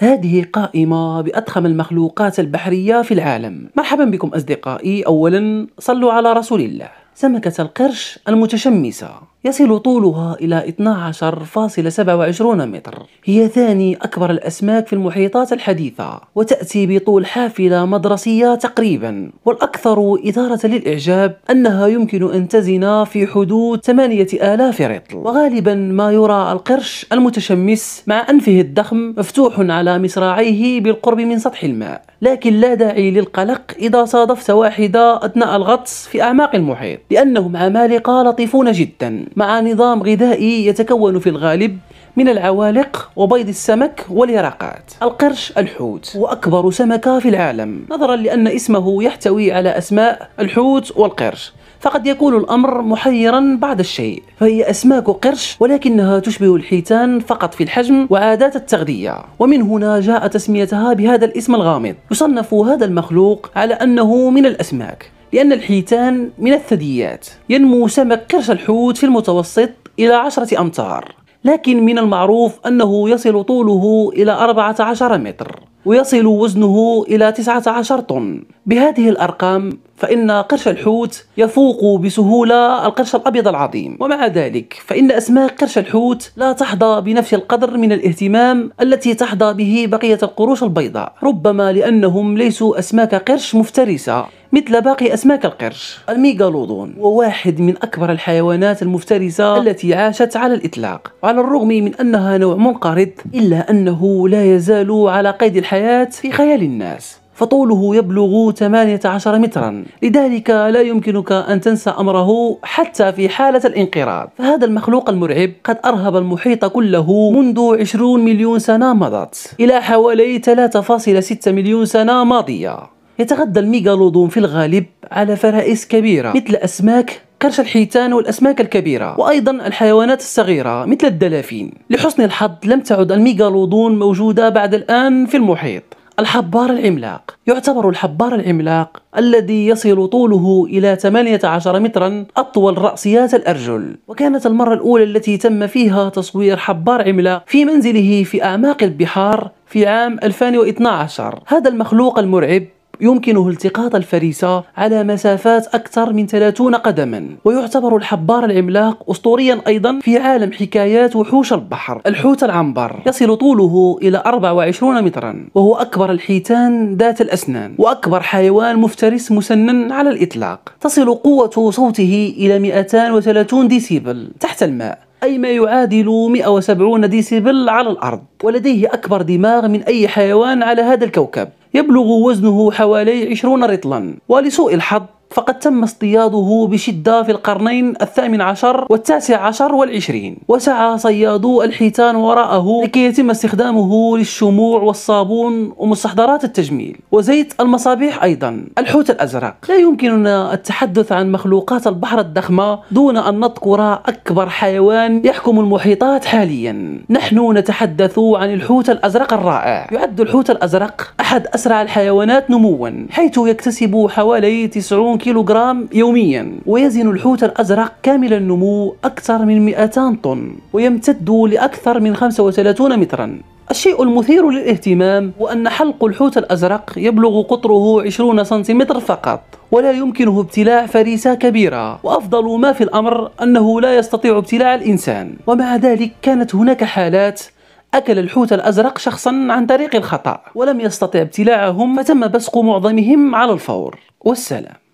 هذه قائمة بأضخم المخلوقات البحرية في العالم مرحبا بكم أصدقائي أولا صلوا على رسول الله سمكة القرش المتشمسة يصل طولها إلى 12.27 متر هي ثاني أكبر الأسماك في المحيطات الحديثة وتأتي بطول حافلة مدرسية تقريبا والأكثر إثارة للإعجاب أنها يمكن أن تزن في حدود 8000 رطل وغالبا ما يرى القرش المتشمس مع أنفه الضخم مفتوح على مصراعيه بالقرب من سطح الماء لكن لا داعي للقلق إذا صادفت واحدة أثناء الغطس في أعماق المحيط لأنهم عمالقة لطيفون جدا مع نظام غذائي يتكون في الغالب من العوالق وبيض السمك واليرقات القرش الحوت وأكبر سمكة في العالم نظرا لأن اسمه يحتوي على أسماء الحوت والقرش فقد يكون الأمر محيرا بعض الشيء فهي أسماك قرش ولكنها تشبه الحيتان فقط في الحجم وعادات التغذية ومن هنا جاء تسميتها بهذا الاسم الغامض يصنف هذا المخلوق على أنه من الأسماك لأن الحيتان من الثدييات ينمو سمك قرش الحوت في المتوسط إلى عشرة أمتار لكن من المعروف أنه يصل طوله إلى 14 متر ويصل وزنه إلى 19 طن بهذه الأرقام فإن قرش الحوت يفوق بسهولة القرش الأبيض العظيم ومع ذلك فإن أسماك قرش الحوت لا تحظى بنفس القدر من الاهتمام التي تحظى به بقية القروش البيضاء ربما لأنهم ليسوا أسماك قرش مفترسة مثل باقي أسماك القرش الميغالودون وواحد من أكبر الحيوانات المفترسة التي عاشت على الإطلاق وعلى الرغم من أنها نوع منقرض إلا أنه لا يزال على قيد الحياة في خيال الناس فطوله يبلغ 18 مترا لذلك لا يمكنك أن تنسى أمره حتى في حالة الانقراض فهذا المخلوق المرعب قد أرهب المحيط كله منذ 20 مليون سنة مضت إلى حوالي 3.6 مليون سنة ماضية يتغذى الميغالودون في الغالب على فرائس كبيرة مثل أسماك كرش الحيتان والأسماك الكبيرة وأيضا الحيوانات الصغيرة مثل الدلافين لحسن الحظ لم تعد الميغالودون موجودة بعد الآن في المحيط الحبار العملاق يعتبر الحبار العملاق الذي يصل طوله إلى 18 مترا أطول رأسيات الأرجل وكانت المرة الأولى التي تم فيها تصوير حبار عملاق في منزله في أعماق البحار في عام 2012 هذا المخلوق المرعب يمكنه التقاط الفريسة على مسافات أكثر من 30 قدما ويعتبر الحبار العملاق أسطوريا أيضا في عالم حكايات وحوش البحر الحوت العنبر يصل طوله إلى 24 مترا وهو أكبر الحيتان ذات الأسنان وأكبر حيوان مفترس مسنن على الإطلاق تصل قوة صوته إلى 230 ديسيبل تحت الماء أي ما يعادل 170 ديسيبل على الأرض ولديه أكبر دماغ من أي حيوان على هذا الكوكب يبلغ وزنه حوالي 20 رطلا ولسوء الحظ فقد تم اصطياده بشدة في القرنين الثامن عشر والتاسع عشر والعشرين وسعى صيادو الحيتان وراءه لكي يتم استخدامه للشموع والصابون ومستحضرات التجميل وزيت المصابيح أيضا الحوت الأزرق لا يمكننا التحدث عن مخلوقات البحر الضخمة دون أن نذكر أكبر حيوان يحكم المحيطات حاليا نحن نتحدث عن الحوت الأزرق الرائع يعد الحوت الأزرق أحد أسرع الحيوانات نموا حيث يكتسب حوالي 90 كيلوغرام يوميا ويزن الحوت الأزرق كامل النمو أكثر من 200 طن ويمتد لأكثر من 35 مترا الشيء المثير للاهتمام هو أن حلق الحوت الأزرق يبلغ قطره 20 سنتيمتر فقط ولا يمكنه ابتلاع فريسة كبيرة وأفضل ما في الأمر أنه لا يستطيع ابتلاع الإنسان ومع ذلك كانت هناك حالات أكل الحوت الأزرق شخصا عن طريق الخطأ ولم يستطع ابتلاعهم فتم بصق معظمهم على الفور والسلام